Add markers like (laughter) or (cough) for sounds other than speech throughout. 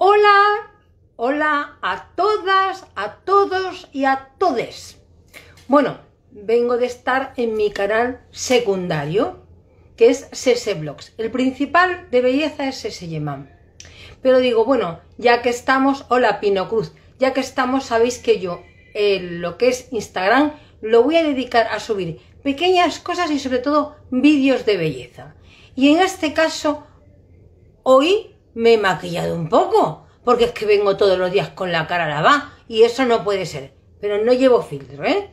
Hola, hola a todas, a todos y a todes. Bueno, vengo de estar en mi canal secundario, que es Sese Blogs. El principal de belleza es Sese Yeman. Pero digo, bueno, ya que estamos, hola Pino Cruz, ya que estamos, sabéis que yo en lo que es Instagram lo voy a dedicar a subir pequeñas cosas y sobre todo vídeos de belleza. Y en este caso, hoy me he maquillado un poco, porque es que vengo todos los días con la cara lavada y eso no puede ser. Pero no llevo filtro, ¿eh?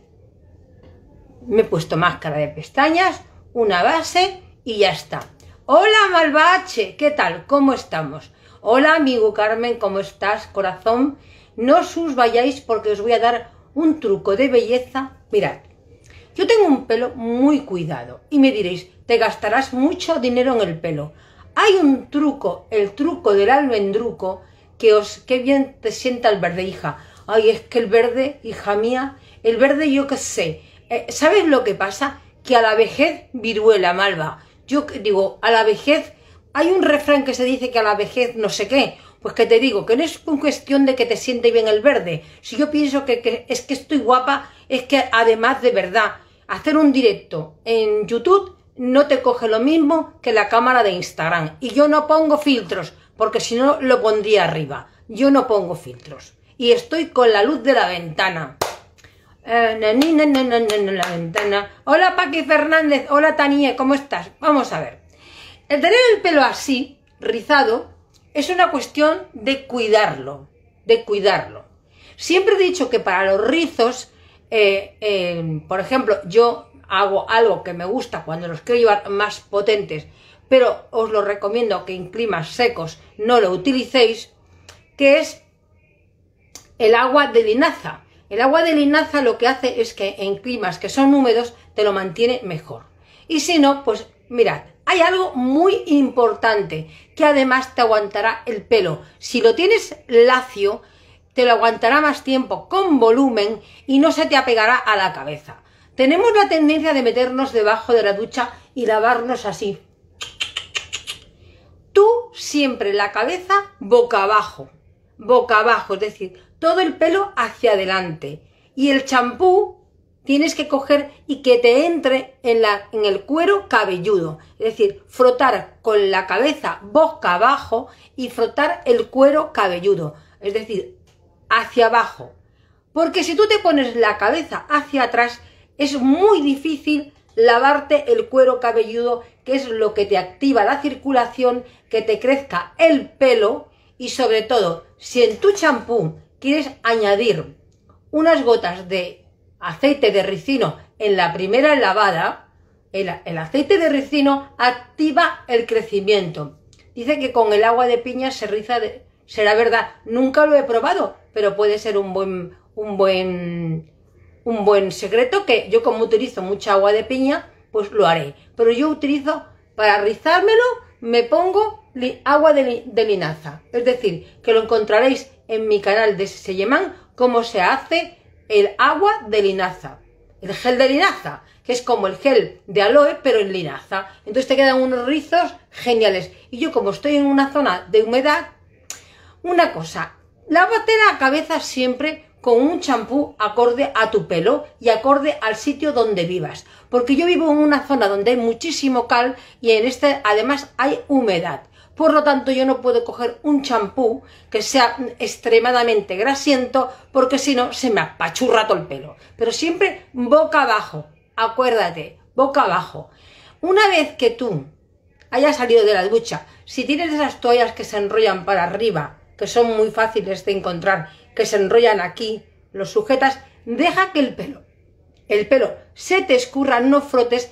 Me he puesto máscara de pestañas, una base y ya está. Hola Malvache, ¿qué tal? ¿Cómo estamos? Hola amigo Carmen, ¿cómo estás? Corazón, no os vayáis porque os voy a dar un truco de belleza. Mirad, yo tengo un pelo muy cuidado y me diréis, te gastarás mucho dinero en el pelo. Hay un truco, el truco del almendruco, que os, qué bien te sienta el verde, hija. Ay, es que el verde, hija mía, el verde yo qué sé. Eh, ¿Sabes lo que pasa? Que a la vejez viruela malva. Yo digo, a la vejez, hay un refrán que se dice que a la vejez no sé qué. Pues que te digo, que no es cuestión de que te siente bien el verde. Si yo pienso que es que estoy guapa, es que además de verdad, hacer un directo en YouTube no te coge lo mismo que la cámara de Instagram. Y yo no pongo filtros, porque si no lo pondría arriba. Yo no pongo filtros. Y estoy con la luz de la ventana. Eh, la ventana. Hola Paqui Fernández, hola Tanie, ¿cómo estás? Vamos a ver. El tener el pelo así, rizado, es una cuestión de cuidarlo, de cuidarlo. Siempre he dicho que para los rizos, eh, eh, por ejemplo, yo hago algo que me gusta cuando los quiero llevar más potentes, pero os lo recomiendo que en climas secos no lo utilicéis, que es el agua de linaza. El agua de linaza lo que hace es que en climas que son húmedos te lo mantiene mejor. Y si no, pues mirad, hay algo muy importante que además te aguantará el pelo. Si lo tienes lacio, te lo aguantará más tiempo con volumen y no se te apegará a la cabeza. Tenemos la tendencia de meternos debajo de la ducha y lavarnos así. Tú siempre la cabeza boca abajo, boca abajo, es decir, todo el pelo hacia adelante. Y el champú tienes que coger y que te entre en, la, en, el cuero cabelludo. Es decir, frotar con la cabeza boca abajo y frotar el cuero cabelludo. Es decir, hacia abajo. Porque si tú te pones la cabeza hacia atrás, es muy difícil lavarte el cuero cabelludo, que es lo que te activa la circulación, que te crezca el pelo y sobre todo, si en tu champú quieres añadir unas gotas de aceite de ricino en la primera lavada, el, aceite de ricino activa el crecimiento. Dice que con el agua de piña se riza Será verdad, nunca lo he probado, pero puede ser un buen un buen secreto que yo como utilizo mucha agua de piña, pues lo haré. Pero yo utilizo para rizármelo, me pongo agua de, linaza. Es decir, que lo encontraréis en mi canal de selemán cómo se hace el agua de linaza. El gel de linaza, que es como el gel de aloe, pero en linaza. Entonces te quedan unos rizos geniales. Y yo como estoy en una zona de humedad, una cosa, lávate la cabeza siempre con un champú acorde a tu pelo y acorde al sitio donde vivas. Porque yo vivo en una zona donde hay muchísimo cal y en este además hay humedad. Por lo tanto, yo no puedo coger un champú que sea extremadamente grasiento porque si no se me apachurra todo el pelo. Pero siempre boca abajo, acuérdate, boca abajo. Una vez que tú hayas salido de la ducha, si tienes esas toallas que se enrollan para arriba, que son muy fáciles de encontrar que se enrollan aquí, los sujetas, deja que el pelo, el pelo se te escurra, no frotes,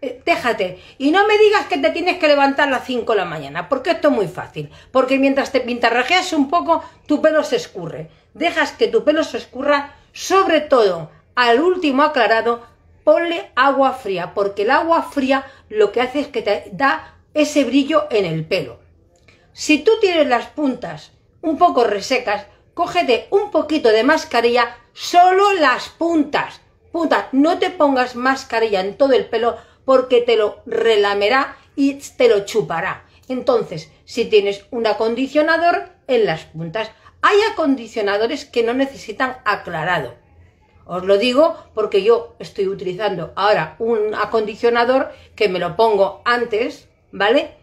eh, déjate. Y no me digas que te tienes que levantar a las 5 de la mañana, porque esto es muy fácil. Porque mientras te pintarrajeas un poco, tu pelo se escurre. Dejas que tu pelo se escurra, sobre todo al último aclarado, ponle agua fría, porque el agua fría lo que hace es que te da ese brillo en el pelo. Si tú tienes las puntas un poco resecas, cógete un poquito de mascarilla, solo las puntas. Puntas, no te pongas mascarilla en todo el pelo porque te lo relamerá y te lo chupará. Entonces, si tienes un acondicionador en las puntas, hay acondicionadores que no necesitan aclarado. Os lo digo porque yo estoy utilizando ahora un acondicionador que me lo pongo antes, ¿vale?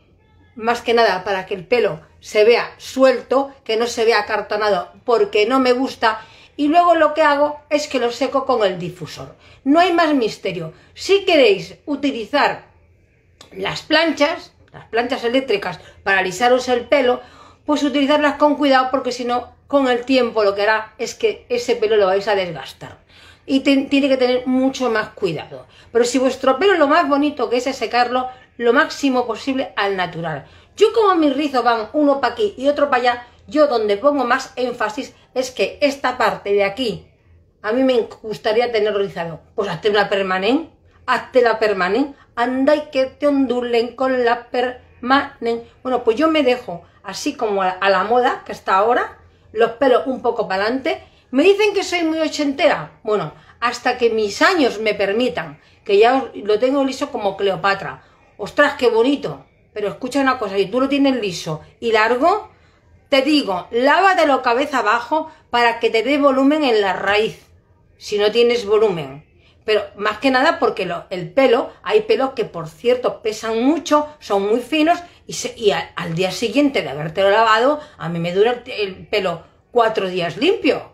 Más que nada para que el pelo se vea suelto, que no se vea acartonado porque no me gusta y luego lo que hago es que lo seco con el difusor. No hay más misterio. Si queréis utilizar las planchas, las planchas eléctricas para alisaros el pelo, pues utilizarlas con cuidado porque si no, con el tiempo lo que hará es que ese pelo lo vais a desgastar. Y tiene que tener mucho más cuidado. Pero si vuestro pelo lo más bonito que es es secarlo lo máximo posible al natural. Yo como mis rizos van uno para aquí y otro para allá, yo donde pongo más énfasis es que esta parte de aquí, a mí me gustaría tener rizado. Pues hazte una permanente, hazte la permanente, anda y que te ondulen con la permanente. Bueno, pues yo me dejo así como a la moda que está ahora, los pelos un poco para adelante. Me dicen que soy muy ochentera. Bueno, hasta que mis años me permitan, que ya lo tengo liso como Cleopatra. Ostras, qué bonito. Pero escucha una cosa, si tú lo tienes liso y largo, te digo, lávatelo cabeza abajo para que te dé volumen en la raíz, si no tienes volumen. Pero más que nada porque el pelo, hay pelos que por cierto pesan mucho, son muy finos y, al, día siguiente de habértelo lavado, a mí me dura el pelo cuatro días limpio.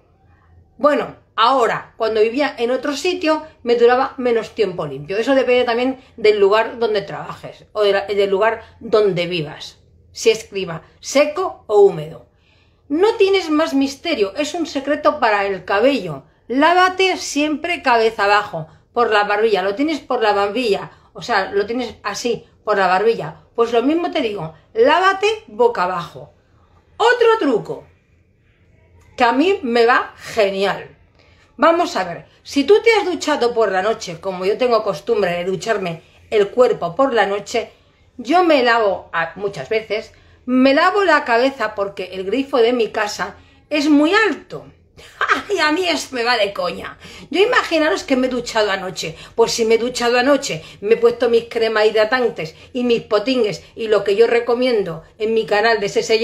Bueno, Ahora, cuando vivía en otro sitio, me duraba menos tiempo limpio. Eso depende también del lugar donde trabajes o del lugar donde vivas. Si es clima seco o húmedo. No tienes más misterio, es un secreto para el cabello. Lávate siempre cabeza abajo, por la barbilla. Lo tienes por la barbilla, o sea, lo tienes así, por la barbilla. Pues lo mismo te digo, lávate boca abajo. Otro truco que a mí me va genial Vamos a ver, si tú te has duchado por la noche, como yo tengo costumbre de ducharme el cuerpo por la noche, yo me lavo muchas veces, me lavo la cabeza porque el grifo de mi casa es muy alto. (laughs) Y a mí es, me va de coña. Yo imaginaros que me he duchado anoche. Pues si me he duchado anoche, me he puesto mis cremas hidratantes y mis potingues y lo que yo recomiendo en mi canal de Sese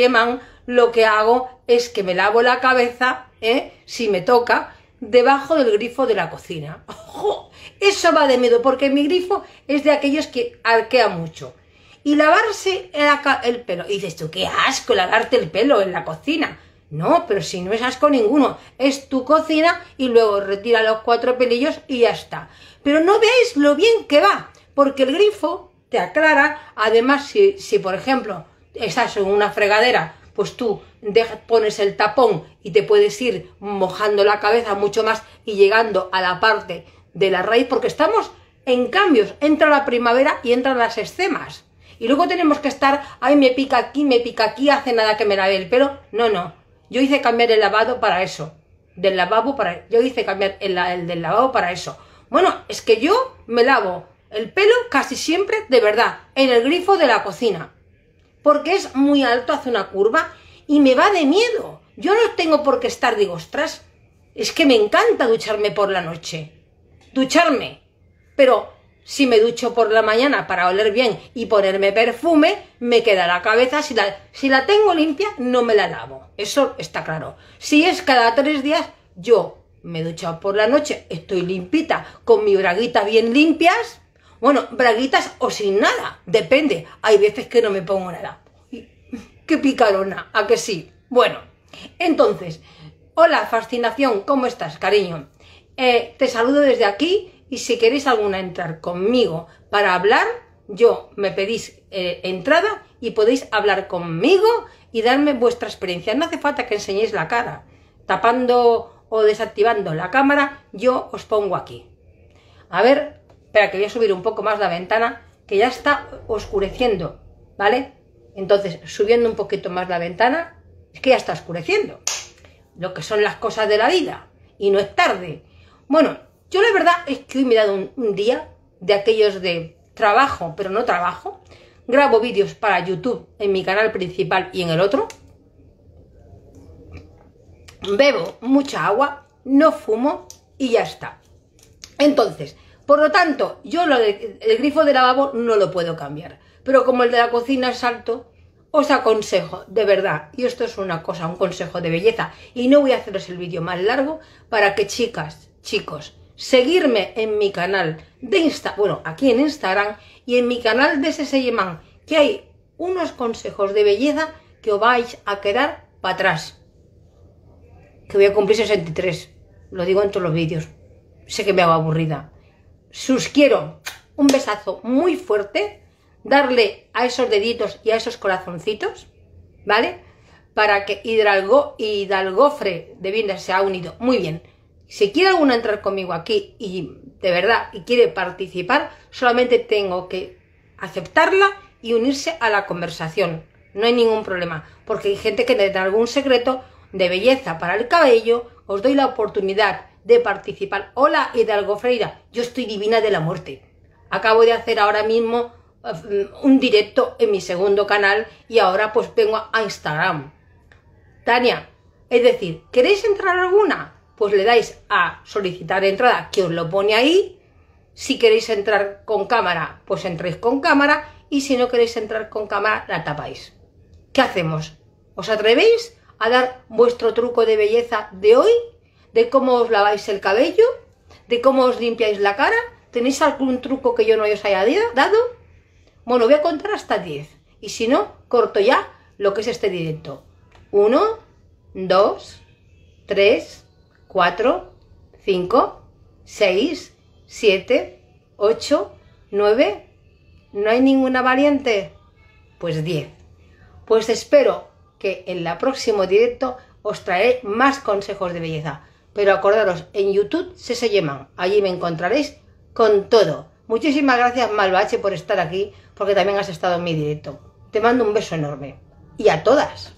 lo que hago es que me lavo la cabeza, ¿eh? si me toca, debajo del grifo de la cocina. (laughs) ¡Ojo! Eso va de miedo, porque mi grifo es de aquellos que arquea mucho. Y lavarse el pelo. dices tú, qué asco lavarte el pelo en la cocina. No, pero si no es asco ninguno, es tu cocina y luego retira los cuatro pelillos y ya está. Pero no veáis lo bien que va, porque el grifo te aclara, además si, si por ejemplo estás en una fregadera, pues tú pones el tapón y te puedes ir mojando la cabeza mucho más y llegando a la parte de la raíz, porque estamos en cambios, entra la primavera y entran las escemas. Y luego tenemos que estar, ay, me pica aquí, me pica aquí, hace nada que me lave el pelo. No, no. Yo hice cambiar el lavado para eso. Del lavabo para. Yo hice cambiar el, el del lavado para eso. Bueno, es que yo me lavo el pelo casi siempre, de verdad, en el grifo de la cocina. Porque es muy alto, hace una curva y me va de miedo. Yo no tengo por qué estar, digo, ostras, es que me encanta ducharme por la noche. Ducharme. Pero si me ducho por la mañana para oler bien y ponerme perfume, me queda la cabeza, si la, si la tengo limpia, no me la lavo. Eso está claro. Si es cada tres días, yo me he duchado por la noche, estoy limpita, con mi braguita bien limpias, bueno, braguitas o sin nada, depende, hay veces que no me pongo nada qué picarona, a que sí. Bueno, entonces, hola fascinación, ¿cómo estás, cariño? Eh, te saludo desde aquí y si queréis alguna entrar conmigo para hablar, yo me pedís eh, entrada y podéis hablar conmigo y darme vuestra experiencia. No hace falta que enseñéis la cara. Tapando o desactivando la cámara, yo os pongo aquí. A ver, espera que voy a subir un poco más la ventana, que ya está oscureciendo, ¿vale? Entonces, subiendo un poquito más la ventana, es que ya está oscureciendo. Lo que son las cosas de la vida. Y no es tarde. Bueno, yo la verdad es que hoy me he dado un, día de aquellos de trabajo, pero no trabajo. Grabo vídeos para YouTube en mi canal principal y en el otro. Bebo mucha agua, no fumo y ya está. Entonces, por lo tanto, yo lo el grifo de lavabo no lo puedo cambiar pero como el de la cocina es alto, os aconsejo, de verdad, y esto es una cosa, un consejo de belleza, y no voy a haceros el vídeo más largo para que chicas, chicos, seguirme en mi canal de Insta, bueno, aquí en Instagram y en mi canal de Seseyeman, que hay unos consejos de belleza que os vais a quedar para atrás. Que voy a cumplir 63, lo digo en todos los vídeos, sé que me hago aburrida. Sus quiero, un besazo muy fuerte darle a esos deditos y a esos corazoncitos, ¿vale? Para que Hidalgo, Hidalgofre de Binder se ha unido. Muy bien. Si quiere alguna entrar conmigo aquí y de verdad y quiere participar, solamente tengo que aceptarla y unirse a la conversación. No hay ningún problema, porque hay gente que da algún secreto de belleza para el cabello, os doy la oportunidad de participar. Hola Hidalgo Freira, yo estoy divina de la muerte. Acabo de hacer ahora mismo un directo en mi segundo canal y ahora pues vengo a Instagram. Tania, es decir, ¿queréis entrar alguna? Pues le dais a solicitar entrada, que os lo pone ahí. Si queréis entrar con cámara, pues entréis con cámara. Y si no queréis entrar con cámara, la tapáis. ¿Qué hacemos? ¿Os atrevéis a dar vuestro truco de belleza de hoy? ¿De cómo os laváis el cabello? ¿De cómo os limpiáis la cara? ¿Tenéis algún truco que yo no os haya dado? Bueno, voy a contar hasta 10. Y si no, corto ya lo que es este directo. 1, 2, 3, 4, 5, 6, 7, 8, 9. ¿No hay ninguna variante? Pues 10. Pues espero que en el próximo directo os traeré más consejos de belleza. Pero acordaros, en YouTube se se llaman. Allí me encontraréis con todo. Muchísimas gracias, Malvache, por estar aquí, porque también has estado en mi directo. Te mando un beso enorme. Y a todas.